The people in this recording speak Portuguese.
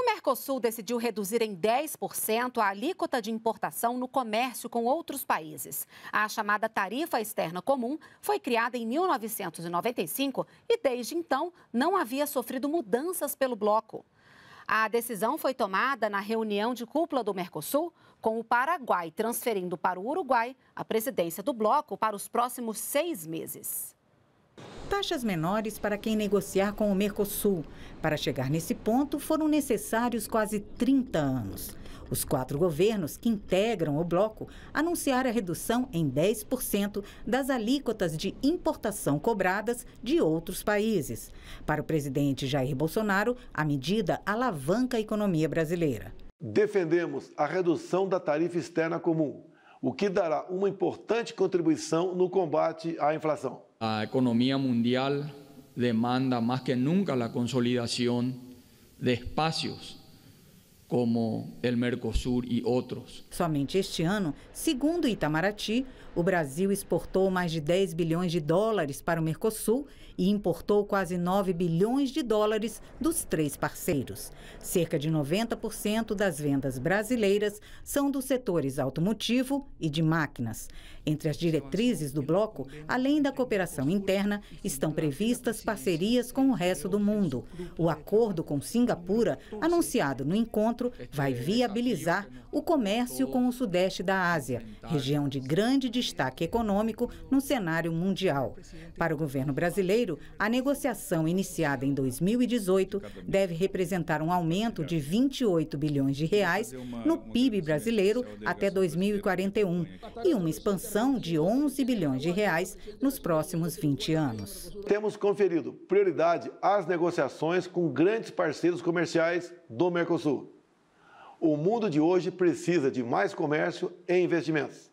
O Mercosul decidiu reduzir em 10% a alíquota de importação no comércio com outros países. A chamada tarifa externa comum foi criada em 1995 e, desde então, não havia sofrido mudanças pelo bloco. A decisão foi tomada na reunião de cúpula do Mercosul, com o Paraguai transferindo para o Uruguai a presidência do bloco para os próximos seis meses taxas menores para quem negociar com o Mercosul. Para chegar nesse ponto, foram necessários quase 30 anos. Os quatro governos que integram o bloco anunciaram a redução em 10% das alíquotas de importação cobradas de outros países. Para o presidente Jair Bolsonaro, a medida alavanca a economia brasileira. Defendemos a redução da tarifa externa comum o que dará uma importante contribuição no combate à inflação. A economia mundial demanda mais que nunca a consolidação de espaços como o Mercosul e outros. Somente este ano, segundo Itamaraty, o Brasil exportou mais de 10 bilhões de dólares para o Mercosul e importou quase 9 bilhões de dólares dos três parceiros. Cerca de 90% das vendas brasileiras são dos setores automotivo e de máquinas. Entre as diretrizes do bloco, além da cooperação interna, estão previstas parcerias com o resto do mundo. O acordo com Singapura, anunciado no encontro, encontro é vai é viabilizar o comércio com o sudeste da Ásia, região de grande destaque econômico no cenário mundial. Para o governo brasileiro, a negociação iniciada em 2018 deve representar um aumento de 28 bilhões de reais no PIB brasileiro até 2041 e uma expansão de 11 bilhões de reais nos próximos 20 anos. Temos conferido prioridade às negociações com grandes parceiros comerciais do Mercosul. O mundo de hoje precisa de mais comércio e investimentos.